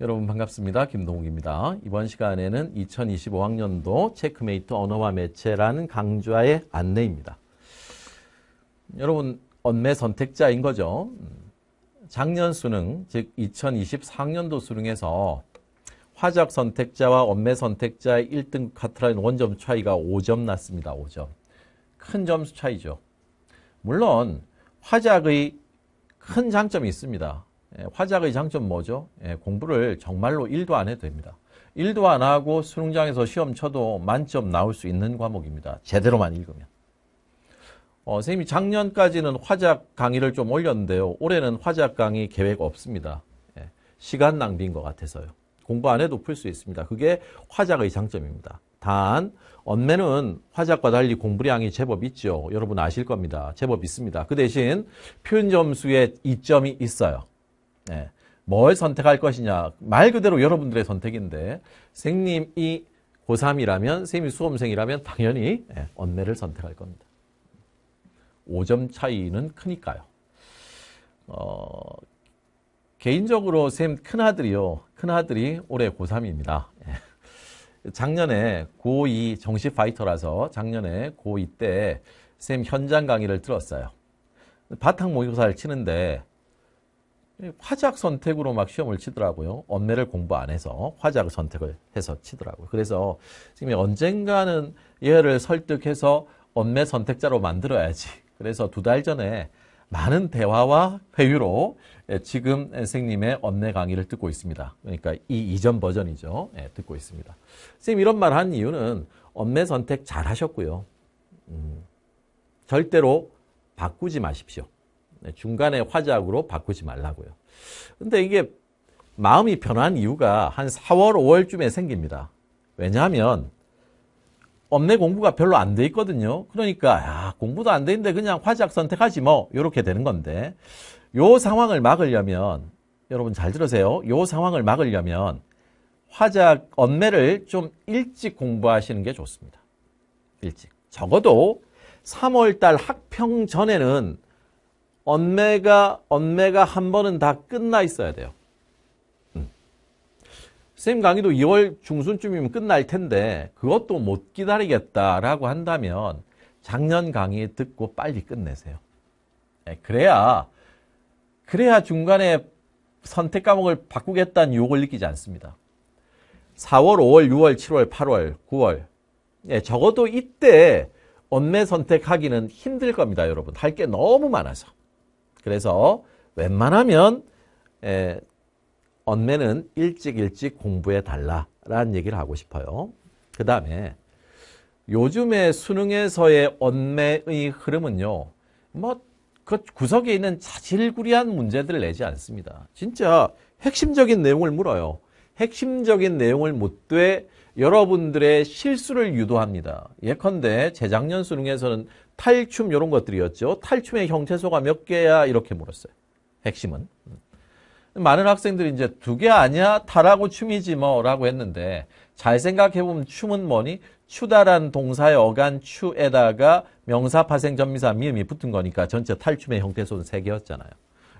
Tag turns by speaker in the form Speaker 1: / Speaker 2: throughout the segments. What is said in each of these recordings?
Speaker 1: 여러분 반갑습니다. 김동욱입니다. 이번 시간에는 2025학년도 체크메이트 언어와 매체라는 강좌의 안내입니다. 여러분 언매 선택자인 거죠. 작년 수능, 즉 2024학년도 수능에서 화작 선택자와 언매 선택자의 1등 카트라인 원점 차이가 5점 났습니다. 5점. 큰 점수 차이죠. 물론 화작의 큰 장점이 있습니다. 예, 화작의 장점 뭐죠? 예, 공부를 정말로 1도 안 해도 됩니다. 1도 안 하고 수능장에서 시험 쳐도 만점 나올 수 있는 과목입니다. 제대로만 읽으면. 어, 선생님이 작년까지는 화작 강의를 좀 올렸는데요. 올해는 화작 강의 계획 없습니다. 예, 시간 낭비인 것 같아서요. 공부 안 해도 풀 수 있습니다. 그게 화작의 장점입니다. 단, 언매는 화작과 달리 공부량이 제법 있죠. 여러분 아실 겁니다. 제법 있습니다. 그 대신 표현 점수에 이점이 있어요. 네. 뭘 선택할 것이냐 말 그대로 여러분들의 선택인데 생님이 고3이라면 선생님이 수험생이라면 당연히 네, 예, 언매를 선택할 겁니다. 5점 차이는 크니까요. 어, 개인적으로 쌤 큰아들이요. 큰아들이 올해 고3입니다. 예. 작년에 고2 정시 파이터라서 작년에 고2 때 쌤 현장 강의를 들었어요. 바탕 모의고사를 치는데 화작 선택으로 막 시험을 치더라고요. 언매를 공부 안 해서 화작 선택을 해서 치더라고요. 그래서 지금 언젠가는 얘를 설득해서 언매 선택자로 만들어야지. 그래서 두 달 전에 많은 대화와 회유로 예, 지금 선생님의 언매 강의를 듣고 있습니다. 그러니까 이 이전 버전이죠. 예, 듣고 있습니다. 선생님 이런 말 한 이유는 언매 선택 잘 하셨고요. 음, 절대로 바꾸지 마십시오. 네, 중간에 화작으로 바꾸지 말라고요. 근데 이게 마음이 변한 이유가 한 4월, 5월쯤에 생깁니다. 왜냐하면 업내 공부가 별로 안 돼 있거든요. 그러니까 야, 공부도 안 되는데 그냥 화작 선택하지 뭐 이렇게 되는 건데 요 상황을 막으려면 여러분 잘 들으세요. 요 상황을 막으려면 화작 업매를좀 일찍 공부하시는 게 좋습니다. 일찍. 적어도 3월달 학평 전에는 언매가 언매가 한 번은 다 끝나 있어야 돼요. 음. 선생님 강의도 2월 중순쯤이면 끝날 텐데 그것도 못 기다리겠다라고 한다면 작년 강의 듣고 빨리 끝내세요. 네, 그래야 그래야 중간에 선택 과목을 바꾸겠다는 욕을 느끼지 않습니다. 4월, 5월, 6월, 7월, 8월, 9월 예, 적어도 이때 언매 선택하기는 힘들 겁니다. 여러분 할 게 너무 많아서 그래서 웬만하면 에, 언매는 일찍 일찍 공부해 달라라는 얘기를 하고 싶어요. 그 다음에 요즘에 수능에서의 언매의 흐름은요. 뭐 그 구석에 있는 자질구리한 문제들을 내지 않습니다. 진짜 핵심적인 내용을 물어요. 핵심적인 내용을 묻되 여러분들의 실수를 유도합니다. 예컨대 재작년 수능에서는 탈춤 이런 것들이었죠. 탈춤의 형태소가 몇 개야 이렇게 물었어요. 핵심은. 음. 많은 학생들이 이제 두 개 아니야? 다라고 춤이지 뭐 라고 했는데 잘 생각해보면 춤은 뭐니? 추다란 동사의 어간 추에다가 명사, 파생, 전미사, 미음이 붙은 거니까 전체 탈춤의 형태소는 세개였잖아요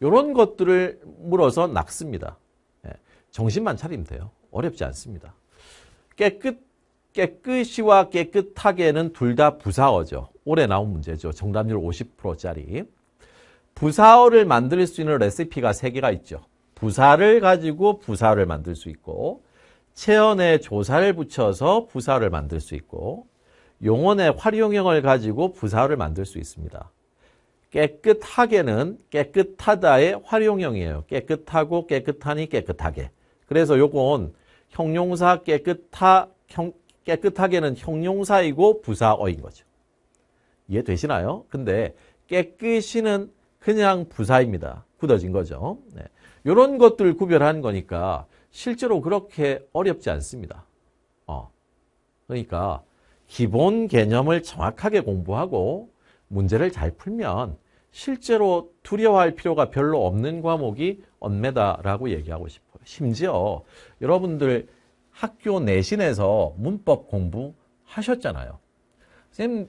Speaker 1: 이런 것들을 물어서 낚습니다. 예. 정신만 차리면 돼요. 어렵지 않습니다. 깨끗, 깨끗이와 깨끗하게는 둘 다 부사어죠. 올해 나온 문제죠. 정답률 50%짜리. 부사어를 만들 수 있는 레시피가 3개가 있죠. 부사를 가지고 부사를 만들 수 있고 체언에 조사를 붙여서 부사를 만들 수 있고 용언의 활용형을 가지고 부사를 만들 수 있습니다. 깨끗하게는 깨끗하다의 활용형이에요. 깨끗하고 깨끗하니 깨끗하게. 그래서 요건 형용사 깨끗하, 형, 깨끗하게는 형용사이고 부사어인 거죠. 이해되시나요? 근데 깨끗이는 그냥 부사입니다. 굳어진 거죠. 네. 이런 것들 구별한 거니까 실제로 그렇게 어렵지 않습니다. 어. 그러니까 기본 개념을 정확하게 공부하고 문제를 잘 풀면 실제로 두려워할 필요가 별로 없는 과목이 언매다라고 얘기하고 싶어요. 심지어 여러분들 학교 내신에서 문법 공부하셨잖아요. 선생님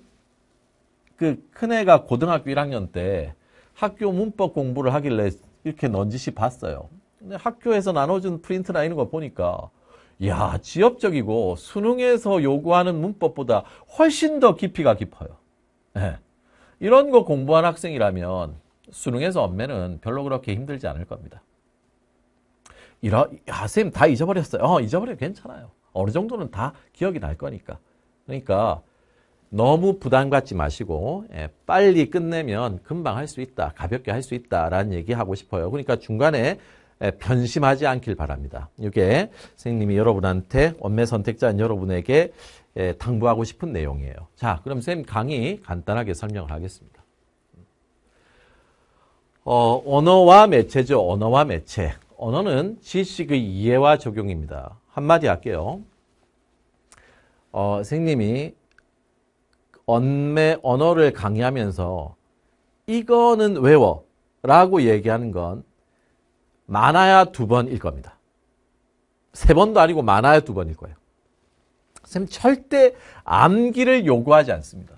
Speaker 1: 그 큰애가 고등학교 1학년 때 학교 문법 공부를 하길래 이렇게 넌지시 봤어요. 근데 학교에서 나눠준 프린트나 이런 거 보니까 야 지엽적이고 수능에서 요구하는 문법보다 훨씬 더 깊이가 깊어요. 네. 이런 거 공부한 학생이라면 수능에서 엄매는 별로 그렇게 힘들지 않을 겁니다. 이라, 야, 선생님 다 잊어버렸어요. 어, 잊어버려 도 괜찮아요. 어느 정도는 다 기억이 날 거니까. 그러니까 너무 부담 갖지 마시고 예, 빨리 끝내면 금방 할 수 있다. 가볍게 할 수 있다라는 얘기하고 싶어요. 그러니까 중간에 예, 변심하지 않길 바랍니다. 이게 선생님이 여러분한테 원매 선택자인 여러분에게 예, 당부하고 싶은 내용이에요. 자, 그럼 선생님 강의 간단하게 설명을 하겠습니다. 어, 언어와 매체죠. 언어와 매체. 언어는 지식의 이해와 적용입니다. 한마디 할게요. 어, 선생님이 언매 언어를 강의하면서 이거는 외워 라고 얘기하는 건 많아야 두 번일 겁니다. 세 번도 아니고 많아야 두 번일 거예요. 선생님 절대 암기를 요구하지 않습니다.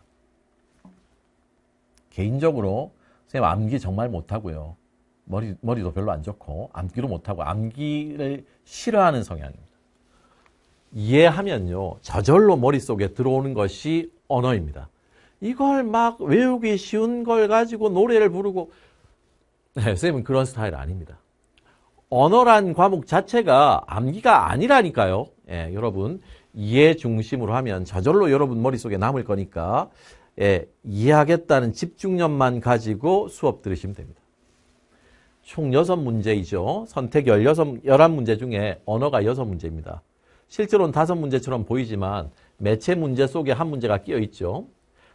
Speaker 1: 개인적으로 선생님 암기 정말 못하고요. 머리, 머리도 별로 안 좋고 암기로 못하고 암기를 싫어하는 성향입니다. 이해하면요. 저절로 머릿속에 들어오는 것이 언어입니다. 이걸 막 외우기 쉬운 걸 가지고 노래를 부르고 네, 선생님은 그런 스타일 아닙니다. 언어란 과목 자체가 암기가 아니라니까요. 예, 여러분 이해 중심으로 하면 저절로 여러분 머릿속에 남을 거니까 예, 이해하겠다는 집중력만 가지고 수업 들으시면 됩니다. 총 6문제이죠. 선택 16, 11문제 중에 언어가 6문제입니다. 실제로는 5문제처럼 보이지만 매체 문제 속에 한 문제가 끼어 있죠.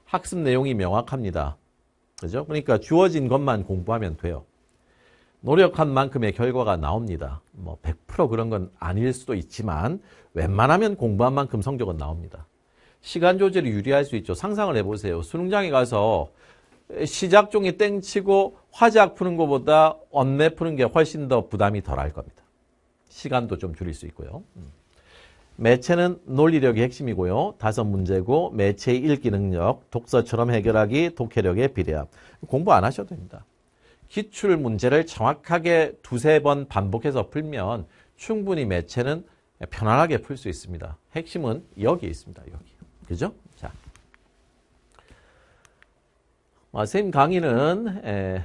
Speaker 1: 학습 내용이 명확합니다. 그죠? 그러니까 주어진 것만 공부하면 돼요. 노력한 만큼의 결과가 나옵니다. 뭐 100% 그런 건 아닐 수도 있지만 웬만하면 공부한 만큼 성적은 나옵니다. 시간 조절이 유리할 수 있죠. 상상을 해보세요. 수능장에 가서 시작 종이 땡치고 화작 푸는 것보다 언매 푸는 게 훨씬 더 부담이 덜할 겁니다. 시간도 좀 줄일 수 있고요. 음. 매체는 논리력이 핵심이고요. 다섯 문제고 매체의 읽기 능력, 독서처럼 해결하기, 독해력의 비례합. 공부 안 하셔도 됩니다. 기출 문제를 정확하게 두세 번 반복해서 풀면 충분히 매체는 편안하게 풀 수 있습니다. 핵심은 여기에 있습니다. 여기. 그죠? 자. 아, 선생님 강의는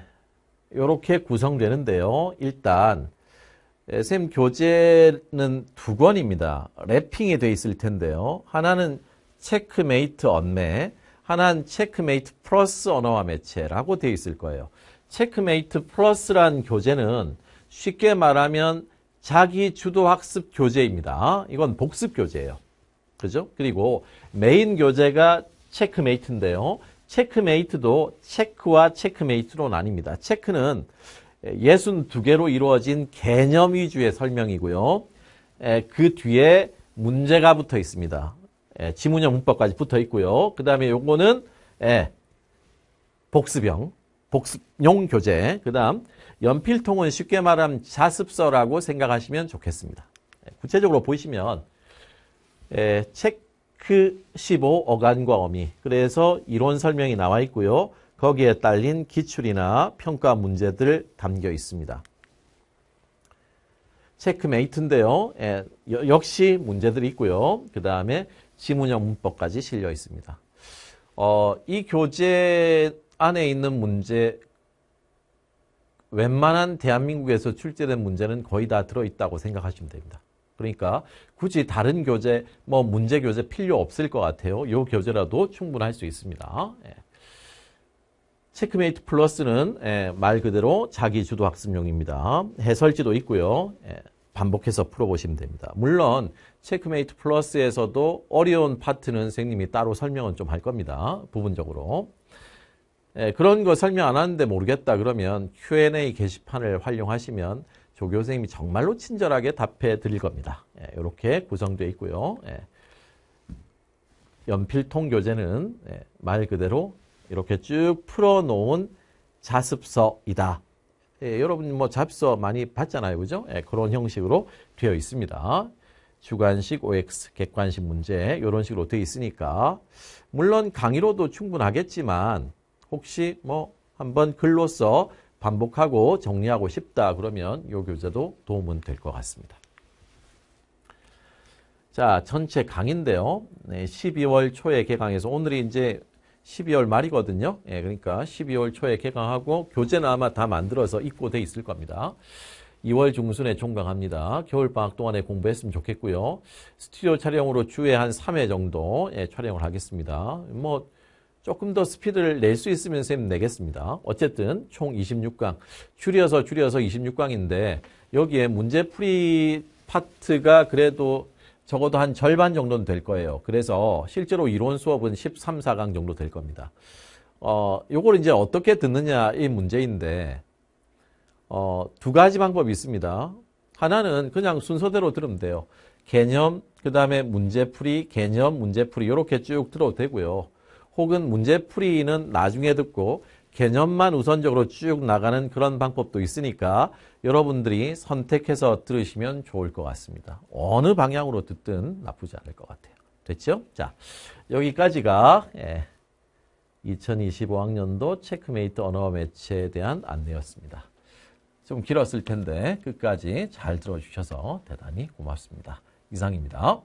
Speaker 1: 이렇게 구성되는데요. 일단 쌤 예, 교재는 두 권입니다. 랩핑이 돼 있을 텐데요. 하나는 체크메이트 언매, 하나는 체크메이트 플러스 언어와 매체라고 돼 있을 거예요. 체크메이트 플러스란 교재는 쉽게 말하면 자기 주도 학습 교재입니다. 이건 복습 교재예요. 그죠? 그리고 메인 교재가 체크메이트인데요. 체크메이트도 체크와 체크메이트로 나뉩니다. 체크는 예, 예순 두개로 이루어진 개념 위주의 설명이고요. 예, 그 뒤에 문제가 붙어 있습니다. 예, 지문형 문법까지 붙어 있고요. 그 다음에 요거는 복습형, 복습용 교재. 그 다음 연필통은 쉽게 말하면 자습서라고 생각하시면 좋겠습니다. 구체적으로 보시면 체크 15 어간과 어미. 그래서 이론 설명이 나와 있고요. 거기에 딸린 기출이나 평가 문제들 담겨 있습니다. 체크메이트인데요. 예, 역시 문제들이 있고요. 그 다음에 지문형 문법까지 실려 있습니다. 어, 이 교재 안에 있는 문제 웬만한 대한민국에서 출제된 문제는 거의 다 들어있다고 생각하시면 됩니다. 그러니까 굳이 다른 교재, 뭐 문제 교재 필요 없을 것 같아요. 이 교재라도 충분할 수 있습니다. 예. 체크메이트 플러스는 예, 말 그대로 자기주도 학습용입니다. 해설지도 있고요. 예, 반복해서 풀어보시면 됩니다. 물론 체크메이트 플러스에서도 어려운 파트는 선생님이 따로 설명은 좀 할 겁니다. 부분적으로. 예, 그런 거 설명 안 하는데 모르겠다 그러면 Q&A 게시판을 활용하시면 조교 선생님이 정말로 친절하게 답해 드릴 겁니다. 이렇게 예, 구성되어 있고요. 예. 연필통 교재는 예, 말 그대로 이렇게 쭉 풀어놓은 자습서이다. 예, 여러분 뭐자습서 많이 봤잖아요. 그죠? 예, 그런 형식으로 되어 있습니다. 주관식 OX, 객관식 문제 이런 식으로 되어 있으니까 물론 강의로도 충분하겠지만 혹시 뭐 한번 글로써 반복하고 정리하고 싶다 그러면 이 교재도 도움은 될 것 같습니다. 자, 전체 강인데요. 네, 12월 초에 개강해서 오늘이 이제 12월 말이거든요. 예, 그러니까 12월 초에 개강하고 교재는 아마 다 만들어서 입고돼 있을 겁니다. 2월 중순에 종강합니다. 겨울방학 동안에 공부했으면 좋겠고요. 스튜디오 촬영으로 주에 한 3회 정도 예, 촬영을 하겠습니다. 뭐 조금 더 스피드를 낼 수 있으면 쌤 내겠습니다. 어쨌든 총 26강, 줄여서 줄여서 26강인데 여기에 문제풀이 파트가 그래도 적어도 한 절반 정도는 될 거예요. 그래서 실제로 이론 수업은 13, 4강 정도 될 겁니다. 어, 요걸 이제 어떻게 듣느냐의 문제인데, 어, 두 가지 방법이 있습니다. 하나는 그냥 순서대로 들으면 돼요. 개념, 그 다음에 문제풀이, 개념, 문제풀이, 이렇게 쭉 들어도 되고요. 혹은 문제풀이는 나중에 듣고, 개념만 우선적으로 쭉 나가는 그런 방법도 있으니까 여러분들이 선택해서 들으시면 좋을 것 같습니다. 어느 방향으로 듣든 나쁘지 않을 것 같아요. 됐죠? 자, 여기까지가 예, 2025학년도 체크메이트 언어 매체에 대한 안내였습니다. 좀 길었을 텐데 끝까지 잘 들어주셔서 대단히 고맙습니다. 이상입니다.